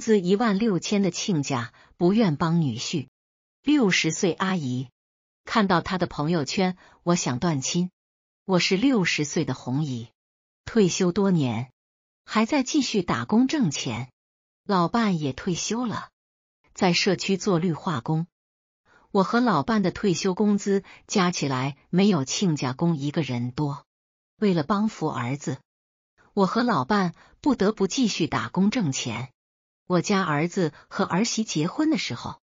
资一万六千的亲家不愿帮女婿。六十岁阿姨看到他的朋友圈，我想断亲。我是六十岁的红姨，退休多年，还在继续打工挣钱。老伴也退休了，在社区做绿化工。我和老伴的退休工资加起来没有亲家公一个人多。为了帮扶儿子，我和老伴不得不继续打工挣钱。我家儿子和儿媳结婚的时候，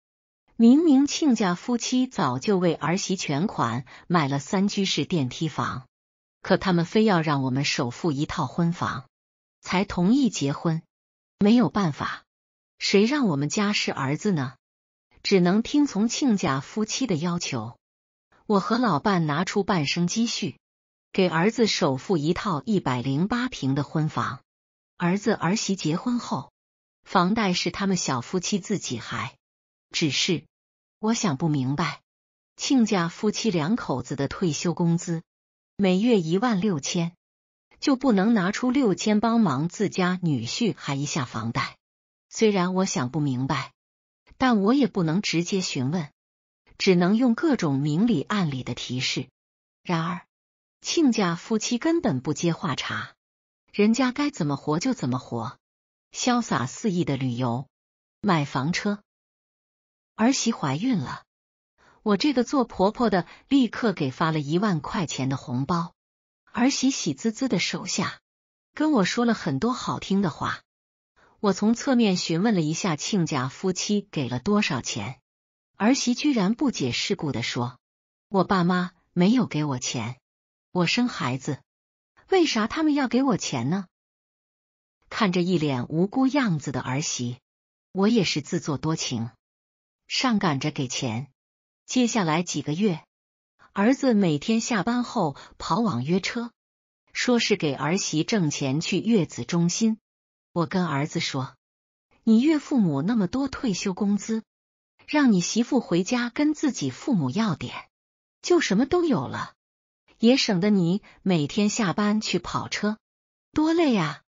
明明亲家夫妻早就为儿媳全款买了三居室电梯房，可他们非要让我们首付一套婚房才同意结婚。没有办法，谁让我们家是儿子呢？只能听从亲家夫妻的要求。我和老伴拿出半生积蓄，给儿子首付一套一百零八平的婚房。儿子儿媳结婚后。房贷是他们小夫妻自己还，只是我想不明白，亲家夫妻两口子的退休工资每月一万六千，就不能拿出六千帮忙自家女婿还一下房贷？虽然我想不明白，但我也不能直接询问，只能用各种明里暗里的提示。然而，亲家夫妻根本不接话茬，人家该怎么活就怎么活。潇洒肆意的旅游，买房车，儿媳怀孕了，我这个做婆婆的立刻给发了一万块钱的红包，儿媳喜滋滋的收下，跟我说了很多好听的话。我从侧面询问了一下亲家夫妻给了多少钱，儿媳居然不解释故的说：“我爸妈没有给我钱，我生孩子，为啥他们要给我钱呢？”看着一脸无辜样子的儿媳，我也是自作多情，上赶着给钱。接下来几个月，儿子每天下班后跑网约车，说是给儿媳挣钱去月子中心。我跟儿子说：“你岳父母那么多退休工资，让你媳妇回家跟自己父母要点，就什么都有了，也省得你每天下班去跑车，多累啊。”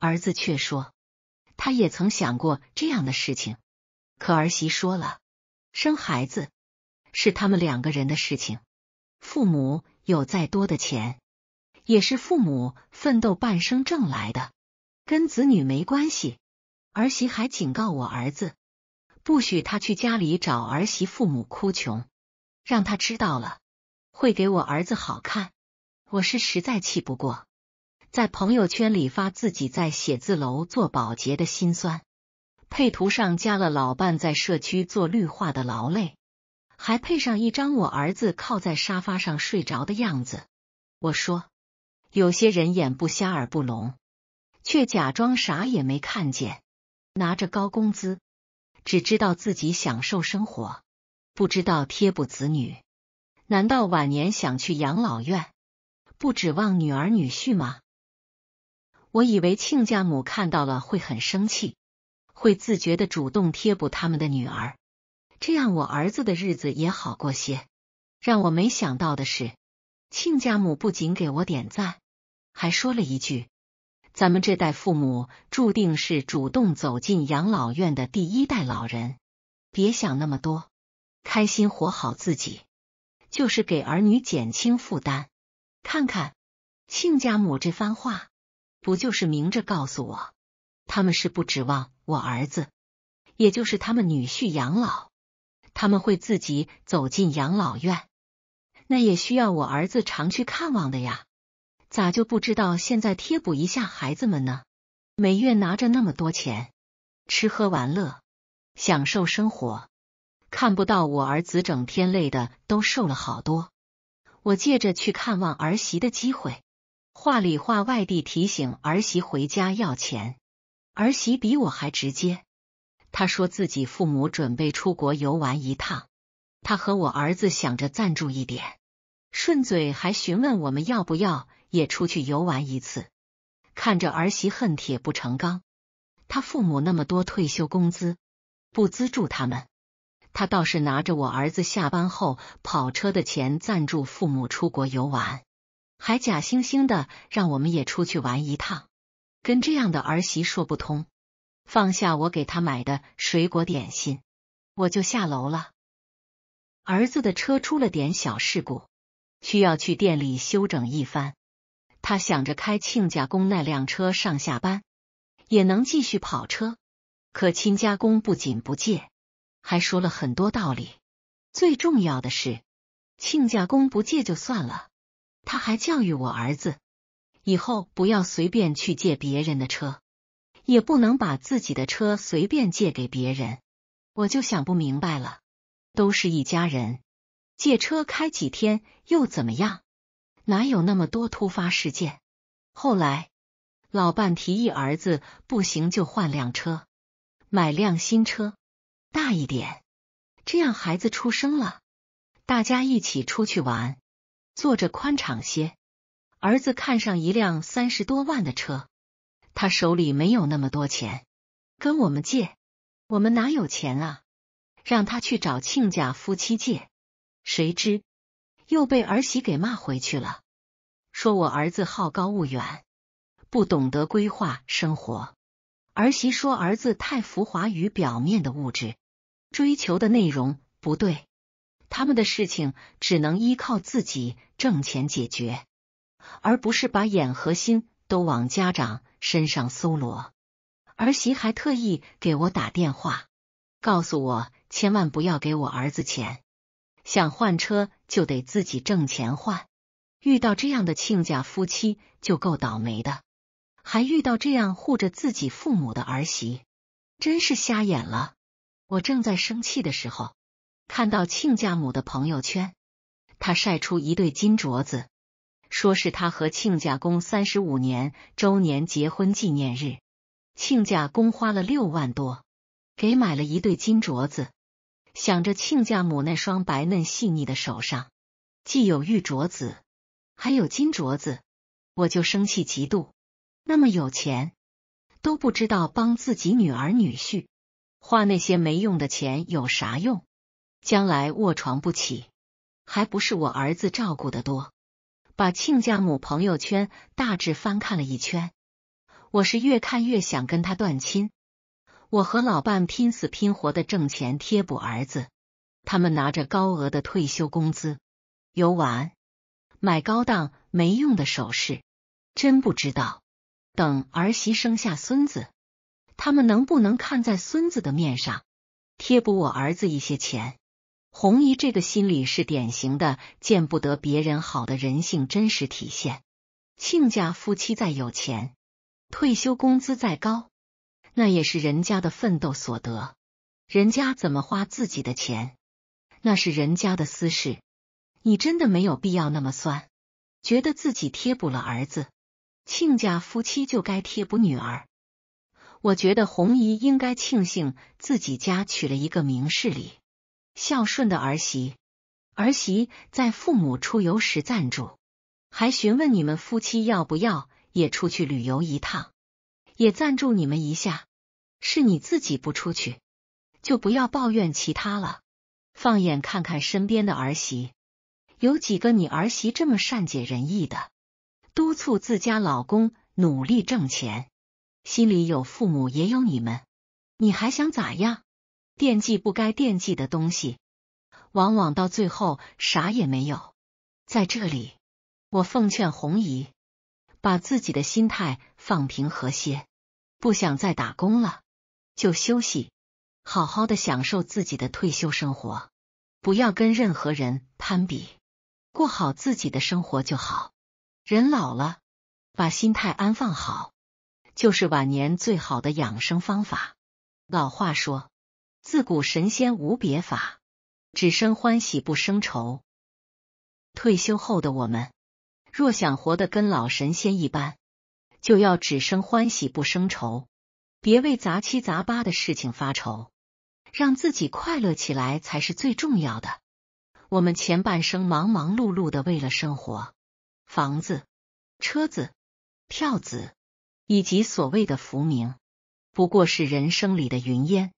儿子却说，他也曾想过这样的事情，可儿媳说了，生孩子是他们两个人的事情，父母有再多的钱，也是父母奋斗半生挣来的，跟子女没关系。儿媳还警告我儿子，不许他去家里找儿媳父母哭穷，让他知道了，会给我儿子好看。我是实在气不过。在朋友圈里发自己在写字楼做保洁的辛酸，配图上加了老伴在社区做绿化的劳累，还配上一张我儿子靠在沙发上睡着的样子。我说，有些人眼不瞎耳不聋，却假装啥也没看见，拿着高工资，只知道自己享受生活，不知道贴补子女。难道晚年想去养老院，不指望女儿女婿吗？我以为亲家母看到了会很生气，会自觉的主动贴补他们的女儿，这样我儿子的日子也好过些。让我没想到的是，亲家母不仅给我点赞，还说了一句：“咱们这代父母注定是主动走进养老院的第一代老人，别想那么多，开心活好自己，就是给儿女减轻负担。”看看亲家母这番话。不就是明着告诉我，他们是不指望我儿子，也就是他们女婿养老，他们会自己走进养老院，那也需要我儿子常去看望的呀。咋就不知道现在贴补一下孩子们呢？每月拿着那么多钱，吃喝玩乐，享受生活，看不到我儿子整天累的都瘦了好多。我借着去看望儿媳的机会。话里话外地提醒儿媳回家要钱，儿媳比我还直接。她说自己父母准备出国游玩一趟，她和我儿子想着赞助一点。顺嘴还询问我们要不要也出去游玩一次。看着儿媳恨铁不成钢，他父母那么多退休工资不资助他们，他倒是拿着我儿子下班后跑车的钱赞助父母出国游玩。还假惺惺的让我们也出去玩一趟，跟这样的儿媳说不通。放下我给他买的水果点心，我就下楼了。儿子的车出了点小事故，需要去店里修整一番。他想着开亲家公那辆车上下班也能继续跑车，可亲家公不仅不借，还说了很多道理。最重要的是，亲家公不借就算了。他还教育我儿子，以后不要随便去借别人的车，也不能把自己的车随便借给别人。我就想不明白了，都是一家人，借车开几天又怎么样？哪有那么多突发事件？后来老伴提议，儿子不行就换辆车，买辆新车，大一点，这样孩子出生了，大家一起出去玩。坐着宽敞些。儿子看上一辆三十多万的车，他手里没有那么多钱，跟我们借，我们哪有钱啊？让他去找亲家夫妻借，谁知又被儿媳给骂回去了，说我儿子好高骛远，不懂得规划生活。儿媳说儿子太浮华于表面的物质，追求的内容不对。他们的事情只能依靠自己挣钱解决，而不是把眼和心都往家长身上搜罗。儿媳还特意给我打电话，告诉我千万不要给我儿子钱，想换车就得自己挣钱换。遇到这样的亲家夫妻就够倒霉的，还遇到这样护着自己父母的儿媳，真是瞎眼了。我正在生气的时候。看到亲家母的朋友圈，她晒出一对金镯子，说是她和亲家公三十五年周年结婚纪念日，亲家公花了六万多给买了一对金镯子。想着亲家母那双白嫩细腻的手上既有玉镯子，还有金镯子，我就生气嫉妒。那么有钱都不知道帮自己女儿女婿花那些没用的钱有啥用？将来卧床不起，还不是我儿子照顾的多？把亲家母朋友圈大致翻看了一圈，我是越看越想跟他断亲。我和老伴拼死拼活的挣钱贴补儿子，他们拿着高额的退休工资，游玩买高档没用的首饰，真不知道等儿媳生下孙子，他们能不能看在孙子的面上贴补我儿子一些钱？红姨这个心理是典型的见不得别人好的人性真实体现。亲家夫妻再有钱，退休工资再高，那也是人家的奋斗所得，人家怎么花自己的钱，那是人家的私事。你真的没有必要那么酸，觉得自己贴补了儿子，亲家夫妻就该贴补女儿。我觉得红姨应该庆幸自己家娶了一个明事理。孝顺的儿媳，儿媳在父母出游时赞助，还询问你们夫妻要不要也出去旅游一趟，也赞助你们一下。是你自己不出去，就不要抱怨其他了。放眼看看身边的儿媳，有几个你儿媳这么善解人意的，督促自家老公努力挣钱，心里有父母也有你们，你还想咋样？惦记不该惦记的东西，往往到最后啥也没有。在这里，我奉劝红姨把自己的心态放平和些。不想再打工了，就休息，好好的享受自己的退休生活。不要跟任何人攀比，过好自己的生活就好。人老了，把心态安放好，就是晚年最好的养生方法。老话说。自古神仙无别法，只生欢喜不生愁。退休后的我们，若想活得跟老神仙一般，就要只生欢喜不生愁，别为杂七杂八的事情发愁，让自己快乐起来才是最重要的。我们前半生忙忙碌碌的为了生活、房子、车子、票子，以及所谓的浮名，不过是人生里的云烟。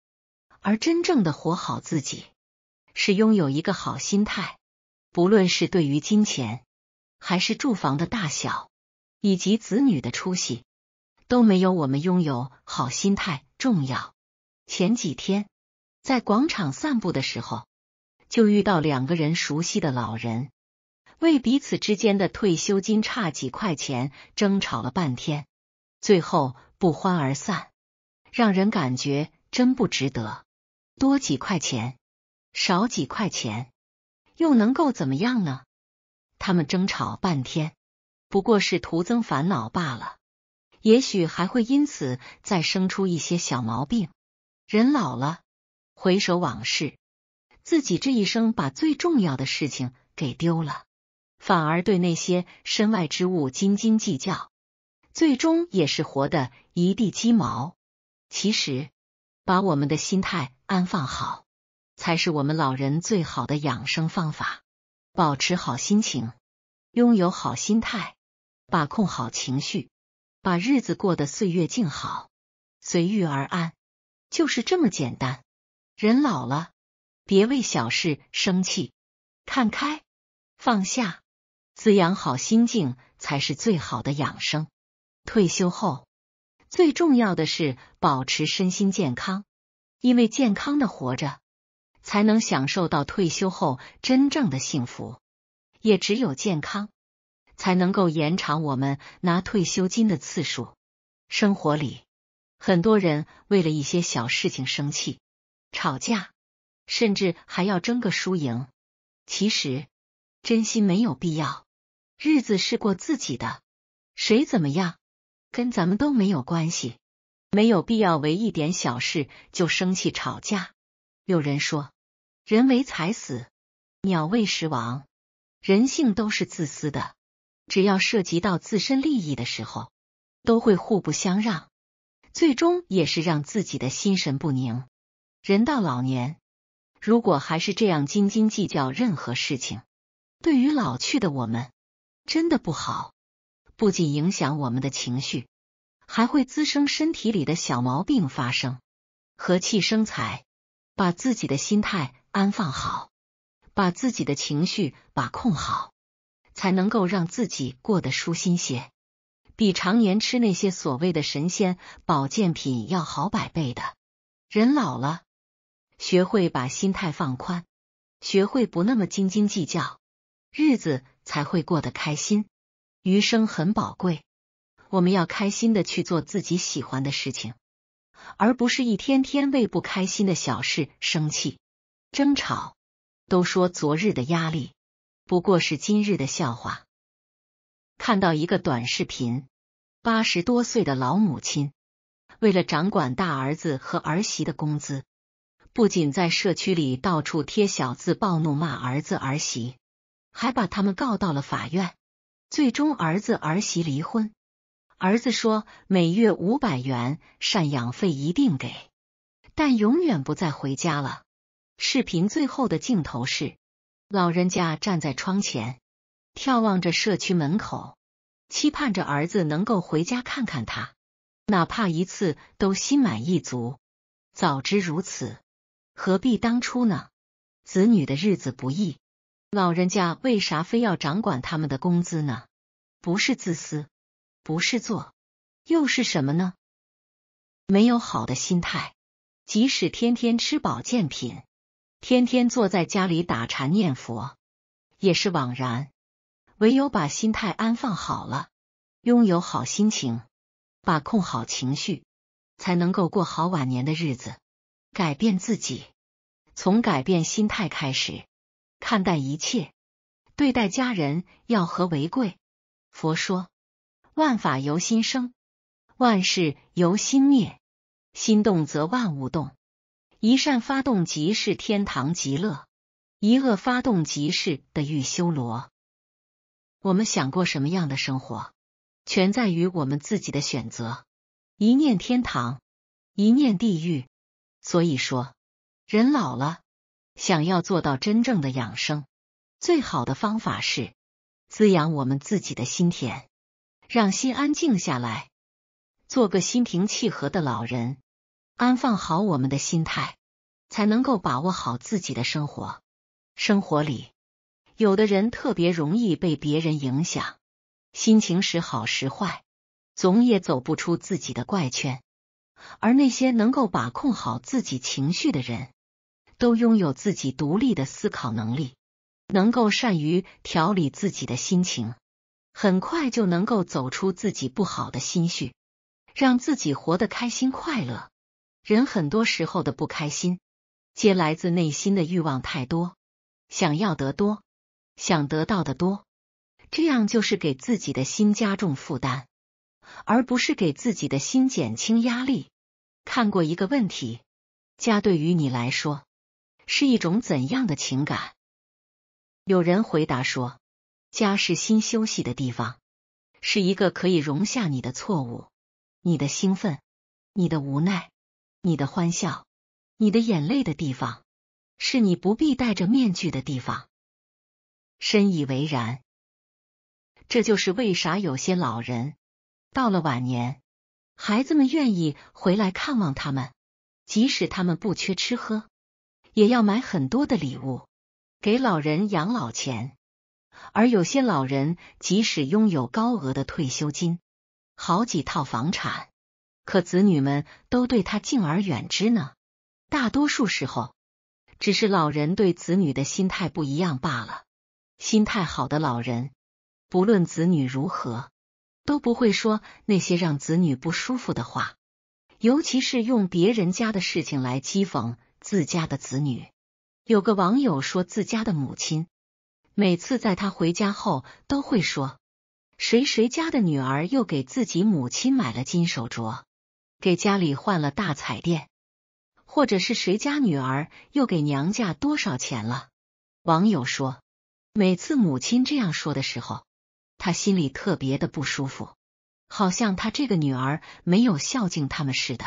而真正的活好自己，是拥有一个好心态。不论是对于金钱，还是住房的大小，以及子女的出息，都没有我们拥有好心态重要。前几天在广场散步的时候，就遇到两个人熟悉的老人，为彼此之间的退休金差几块钱争吵了半天，最后不欢而散，让人感觉真不值得。多几块钱，少几块钱，又能够怎么样呢？他们争吵半天，不过是徒增烦恼罢了。也许还会因此再生出一些小毛病。人老了，回首往事，自己这一生把最重要的事情给丢了，反而对那些身外之物斤斤计较，最终也是活得一地鸡毛。其实。把我们的心态安放好，才是我们老人最好的养生方法。保持好心情，拥有好心态，把控好情绪，把日子过得岁月静好，随遇而安，就是这么简单。人老了，别为小事生气，看开，放下，滋养好心境，才是最好的养生。退休后。最重要的是保持身心健康，因为健康的活着，才能享受到退休后真正的幸福。也只有健康，才能够延长我们拿退休金的次数。生活里，很多人为了一些小事情生气、吵架，甚至还要争个输赢。其实，真心没有必要。日子是过自己的，谁怎么样？跟咱们都没有关系，没有必要为一点小事就生气吵架。有人说，人为财死，鸟为食亡，人性都是自私的，只要涉及到自身利益的时候，都会互不相让，最终也是让自己的心神不宁。人到老年，如果还是这样斤斤计较任何事情，对于老去的我们，真的不好。不仅影响我们的情绪，还会滋生身体里的小毛病发生。和气生财，把自己的心态安放好，把自己的情绪把控好，才能够让自己过得舒心些，比常年吃那些所谓的神仙保健品要好百倍。的人老了，学会把心态放宽，学会不那么斤斤计较，日子才会过得开心。余生很宝贵，我们要开心的去做自己喜欢的事情，而不是一天天为不开心的小事生气、争吵。都说昨日的压力不过是今日的笑话。看到一个短视频，八十多岁的老母亲为了掌管大儿子和儿媳的工资，不仅在社区里到处贴小字，暴怒骂儿子儿媳，还把他们告到了法院。最终，儿子儿媳离婚。儿子说，每月五百元赡养费一定给，但永远不再回家了。视频最后的镜头是，老人家站在窗前，眺望着社区门口，期盼着儿子能够回家看看他，哪怕一次都心满意足。早知如此，何必当初呢？子女的日子不易。老人家为啥非要掌管他们的工资呢？不是自私，不是做，又是什么呢？没有好的心态，即使天天吃保健品，天天坐在家里打禅念佛，也是枉然。唯有把心态安放好了，拥有好心情，把控好情绪，才能够过好晚年的日子。改变自己，从改变心态开始。看待一切，对待家人要和为贵。佛说：万法由心生，万事由心灭。心动则万物动，一善发动即是天堂极乐，一恶发动即是地狱修罗。我们想过什么样的生活，全在于我们自己的选择。一念天堂，一念地狱。所以说，人老了。想要做到真正的养生，最好的方法是滋养我们自己的心田，让心安静下来，做个心平气和的老人，安放好我们的心态，才能够把握好自己的生活。生活里，有的人特别容易被别人影响，心情时好时坏，总也走不出自己的怪圈；而那些能够把控好自己情绪的人。都拥有自己独立的思考能力，能够善于调理自己的心情，很快就能够走出自己不好的心绪，让自己活得开心快乐。人很多时候的不开心，皆来自内心的欲望太多，想要得多，想得到的多，这样就是给自己的心加重负担，而不是给自己的心减轻压力。看过一个问题：家对于你来说。是一种怎样的情感？有人回答说：“家是心休息的地方，是一个可以容下你的错误、你的兴奋、你的无奈、你的欢笑、你的眼泪的地方，是你不必戴着面具的地方。”深以为然。这就是为啥有些老人到了晚年，孩子们愿意回来看望他们，即使他们不缺吃喝。也要买很多的礼物给老人养老钱，而有些老人即使拥有高额的退休金、好几套房产，可子女们都对他敬而远之呢。大多数时候，只是老人对子女的心态不一样罢了。心态好的老人，不论子女如何，都不会说那些让子女不舒服的话，尤其是用别人家的事情来讥讽。自家的子女，有个网友说，自家的母亲每次在他回家后都会说：“谁谁家的女儿又给自己母亲买了金手镯，给家里换了大彩电，或者是谁家女儿又给娘家多少钱了？”网友说，每次母亲这样说的时候，他心里特别的不舒服，好像他这个女儿没有孝敬他们似的。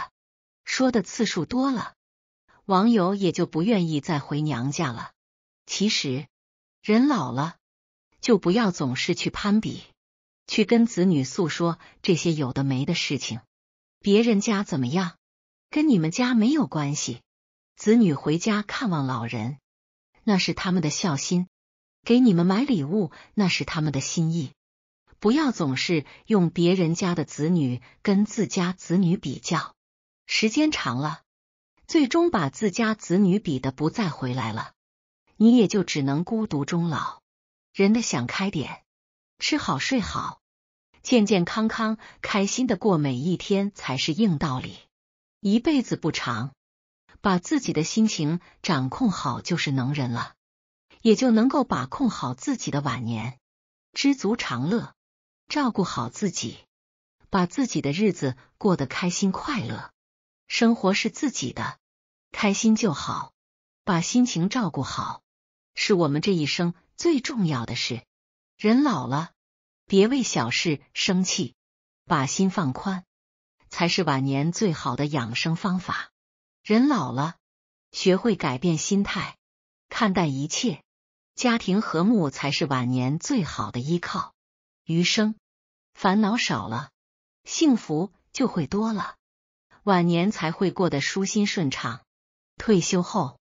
说的次数多了。网友也就不愿意再回娘家了。其实，人老了就不要总是去攀比，去跟子女诉说这些有的没的事情。别人家怎么样，跟你们家没有关系。子女回家看望老人，那是他们的孝心；给你们买礼物，那是他们的心意。不要总是用别人家的子女跟自家子女比较，时间长了。最终把自家子女比的不再回来了，你也就只能孤独终老。人得想开点，吃好睡好，健健康康，开心的过每一天才是硬道理。一辈子不长，把自己的心情掌控好就是能人了，也就能够把控好自己的晚年，知足常乐，照顾好自己，把自己的日子过得开心快乐。生活是自己的，开心就好。把心情照顾好，是我们这一生最重要的事。人老了，别为小事生气，把心放宽，才是晚年最好的养生方法。人老了，学会改变心态，看待一切，家庭和睦才是晚年最好的依靠。余生，烦恼少了，幸福就会多了。晚年才会过得舒心顺畅。退休后，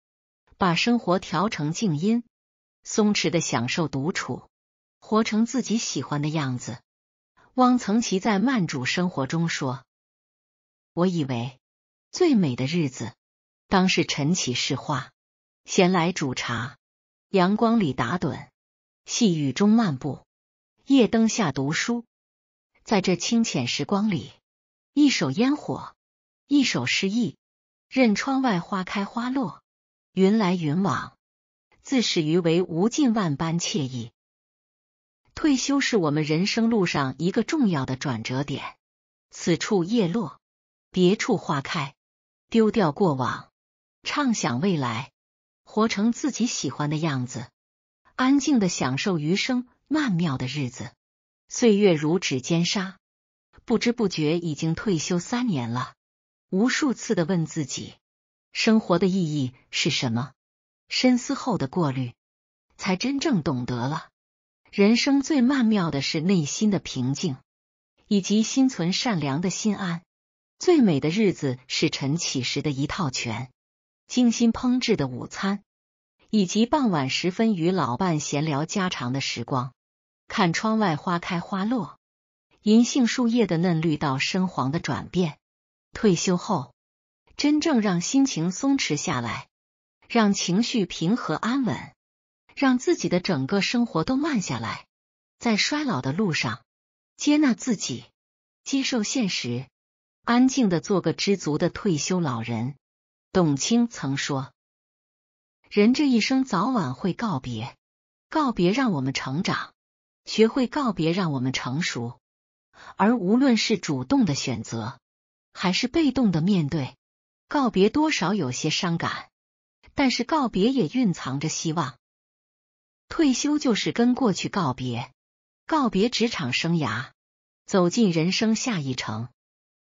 把生活调成静音，松弛的享受独处，活成自己喜欢的样子。汪曾祺在《慢煮生活》中说：“我以为最美的日子，当是晨起莳花，闲来煮茶，阳光里打盹，细雨中漫步，夜灯下读书。在这清浅时光里，一手烟火。”一首诗意，任窗外花开花落，云来云往，自始于为无尽万般惬意。退休是我们人生路上一个重要的转折点。此处叶落，别处花开，丢掉过往，畅想未来，活成自己喜欢的样子，安静的享受余生曼妙的日子。岁月如指尖沙，不知不觉已经退休三年了。无数次的问自己，生活的意义是什么？深思后的过滤，才真正懂得了，人生最曼妙的是内心的平静，以及心存善良的心安。最美的日子是晨起时的一套拳，精心烹制的午餐，以及傍晚时分与老伴闲聊家常的时光，看窗外花开花落，银杏树叶的嫩绿到深黄的转变。退休后，真正让心情松弛下来，让情绪平和安稳，让自己的整个生活都慢下来，在衰老的路上，接纳自己，接受现实，安静的做个知足的退休老人。董卿曾说：“人这一生早晚会告别，告别让我们成长，学会告别让我们成熟，而无论是主动的选择。”还是被动的面对告别，多少有些伤感，但是告别也蕴藏着希望。退休就是跟过去告别，告别职场生涯，走进人生下一程。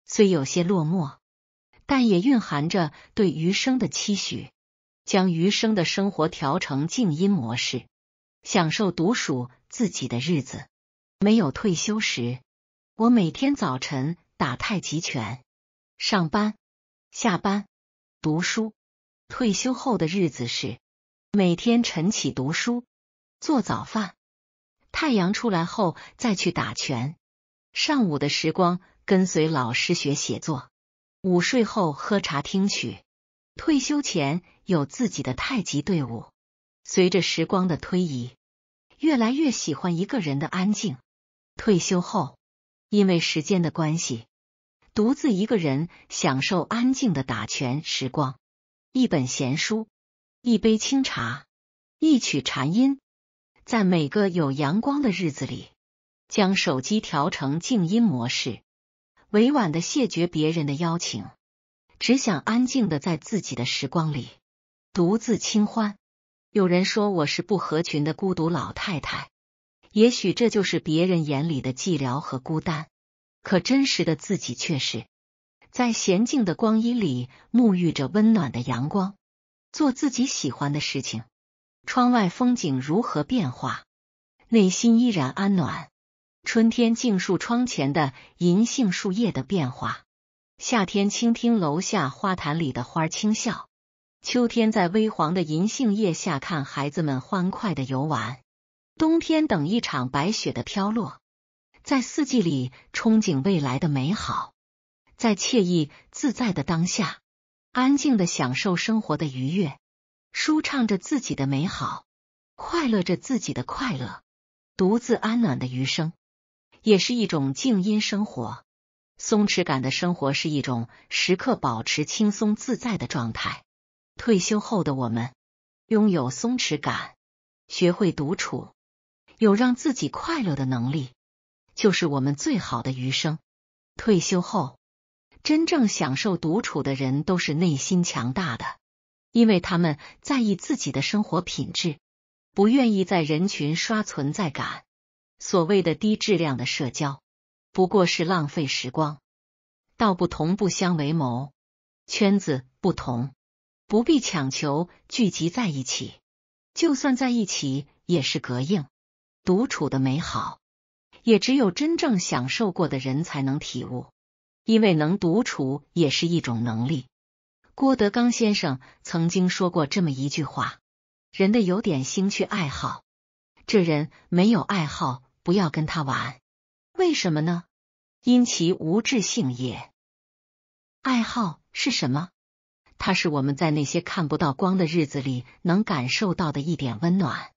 虽有些落寞，但也蕴含着对余生的期许。将余生的生活调成静音模式，享受独属自己的日子。没有退休时，我每天早晨打太极拳。上班、下班、读书。退休后的日子是每天晨起读书、做早饭，太阳出来后再去打拳。上午的时光跟随老师学写作，午睡后喝茶听曲。退休前有自己的太极队伍，随着时光的推移，越来越喜欢一个人的安静。退休后，因为时间的关系。独自一个人享受安静的打拳时光，一本闲书，一杯清茶，一曲禅音，在每个有阳光的日子里，将手机调成静音模式，委婉的谢绝别人的邀请，只想安静的在自己的时光里独自清欢。有人说我是不合群的孤独老太太，也许这就是别人眼里的寂寥和孤单。可真实的自己却是在娴静的光阴里沐浴着温暖的阳光，做自己喜欢的事情。窗外风景如何变化，内心依然安暖。春天静树窗前的银杏树叶的变化，夏天倾听楼下花坛里的花轻笑，秋天在微黄的银杏叶下看孩子们欢快的游玩，冬天等一场白雪的飘落。在四季里憧憬未来的美好，在惬意自在的当下，安静的享受生活的愉悦，舒畅着自己的美好，快乐着自己的快乐，独自安暖的余生，也是一种静音生活。松弛感的生活是一种时刻保持轻松自在的状态。退休后的我们，拥有松弛感，学会独处，有让自己快乐的能力。就是我们最好的余生。退休后真正享受独处的人，都是内心强大的，因为他们在意自己的生活品质，不愿意在人群刷存在感。所谓的低质量的社交，不过是浪费时光。道不同不相为谋，圈子不同，不必强求聚集在一起。就算在一起，也是隔应。独处的美好。也只有真正享受过的人才能体悟，因为能独处也是一种能力。郭德纲先生曾经说过这么一句话：“人的有点兴趣爱好，这人没有爱好，不要跟他玩。为什么呢？因其无志性也。爱好是什么？它是我们在那些看不到光的日子里能感受到的一点温暖，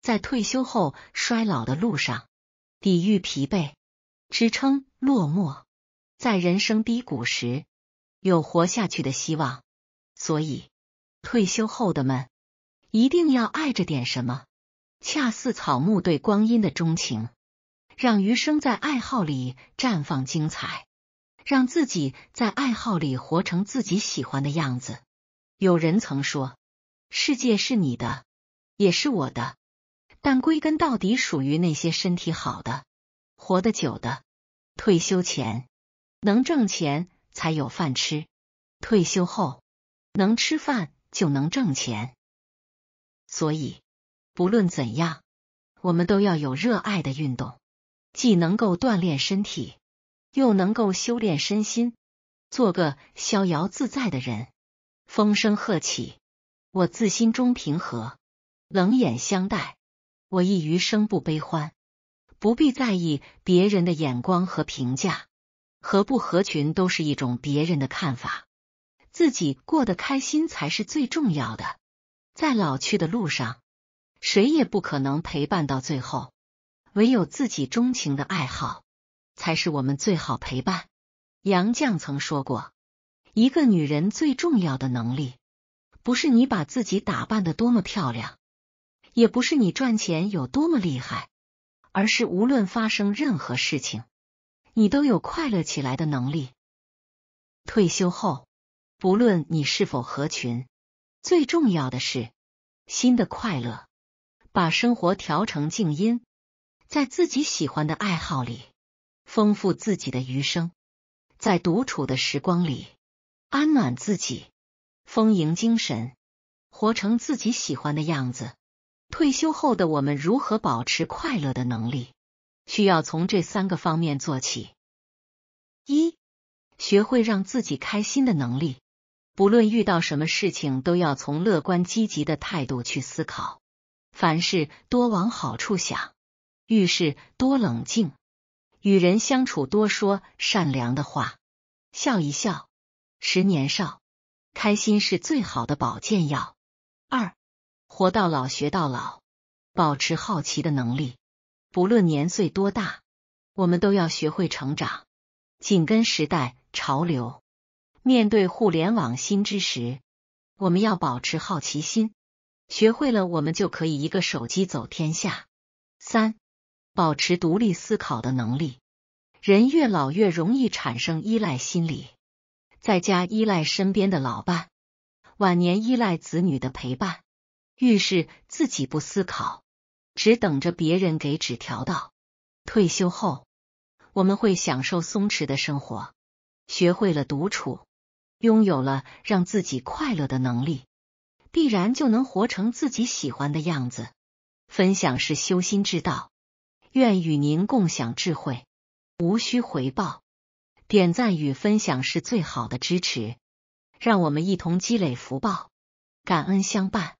在退休后衰老的路上。”抵御疲惫，支撑落寞，在人生低谷时有活下去的希望。所以，退休后的们一定要爱着点什么，恰似草木对光阴的钟情，让余生在爱好里绽放精彩，让自己在爱好里活成自己喜欢的样子。有人曾说：“世界是你的，也是我的。”但归根到底，属于那些身体好的、活得久的。退休前能挣钱才有饭吃，退休后能吃饭就能挣钱。所以，不论怎样，我们都要有热爱的运动，既能够锻炼身体，又能够修炼身心，做个逍遥自在的人。风声鹤起，我自心中平和，冷眼相待。我亦余生不悲欢，不必在意别人的眼光和评价，合不合群都是一种别人的看法，自己过得开心才是最重要的。在老去的路上，谁也不可能陪伴到最后，唯有自己钟情的爱好才是我们最好陪伴。杨绛曾说过，一个女人最重要的能力，不是你把自己打扮的多么漂亮。也不是你赚钱有多么厉害，而是无论发生任何事情，你都有快乐起来的能力。退休后，不论你是否合群，最重要的是新的快乐。把生活调成静音，在自己喜欢的爱好里丰富自己的余生，在独处的时光里安暖自己，丰盈精神，活成自己喜欢的样子。退休后的我们如何保持快乐的能力，需要从这三个方面做起：一、学会让自己开心的能力，不论遇到什么事情，都要从乐观积极的态度去思考，凡事多往好处想，遇事多冷静，与人相处多说善良的话，笑一笑，十年少，开心是最好的保健药。二、活到老学到老，保持好奇的能力。不论年岁多大，我们都要学会成长，紧跟时代潮流。面对互联网新知识，我们要保持好奇心。学会了，我们就可以一个手机走天下。三、保持独立思考的能力。人越老越容易产生依赖心理，在家依赖身边的老伴，晚年依赖子女的陪伴。遇事自己不思考，只等着别人给纸条。道退休后，我们会享受松弛的生活，学会了独处，拥有了让自己快乐的能力，必然就能活成自己喜欢的样子。分享是修心之道，愿与您共享智慧，无需回报。点赞与分享是最好的支持，让我们一同积累福报，感恩相伴。